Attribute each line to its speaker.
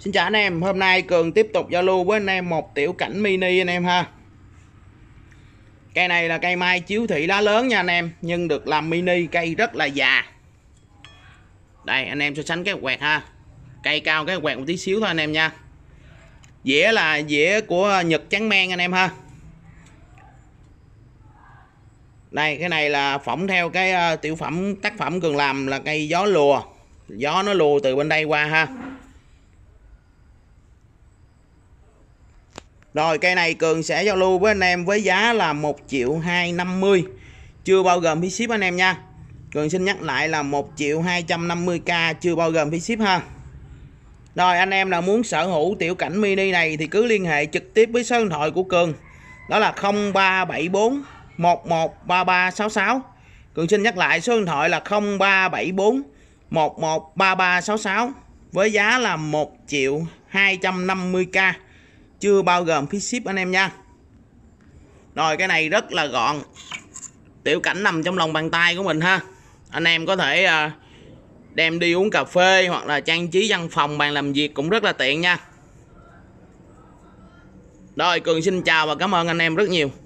Speaker 1: Xin chào anh em, hôm nay Cường tiếp tục giao lưu với anh em một tiểu cảnh mini anh em ha Cây này là cây mai chiếu thị lá lớn nha anh em Nhưng được làm mini cây rất là già Đây anh em so sánh cái quẹt ha Cây cao cái quẹt một tí xíu thôi anh em nha Dĩa là dĩa của Nhật Trắng Men anh em ha Đây cái này là phỏng theo cái ờ, tiểu phẩm tác phẩm Cường làm là cây gió lùa Gió nó lùa từ bên đây qua ha Rồi cây này Cường sẽ giao lưu với anh em với giá là 1 triệu 250 Chưa bao gồm phí ship anh em nha Cường xin nhắc lại là 1 triệu 250k chưa bao gồm phí ship ha Rồi anh em nào muốn sở hữu tiểu cảnh mini này thì cứ liên hệ trực tiếp với số điện thoại của Cường Đó là 0374 113366 Cường xin nhắc lại số điện thoại là 0374 113366 với giá là 1 triệu 250k chưa bao gồm phí ship anh em nha rồi cái này rất là gọn tiểu cảnh nằm trong lòng bàn tay của mình ha anh em có thể à, đem đi uống cà phê hoặc là trang trí văn phòng bàn làm việc cũng rất là tiện nha rồi cường xin chào và cảm ơn anh em rất nhiều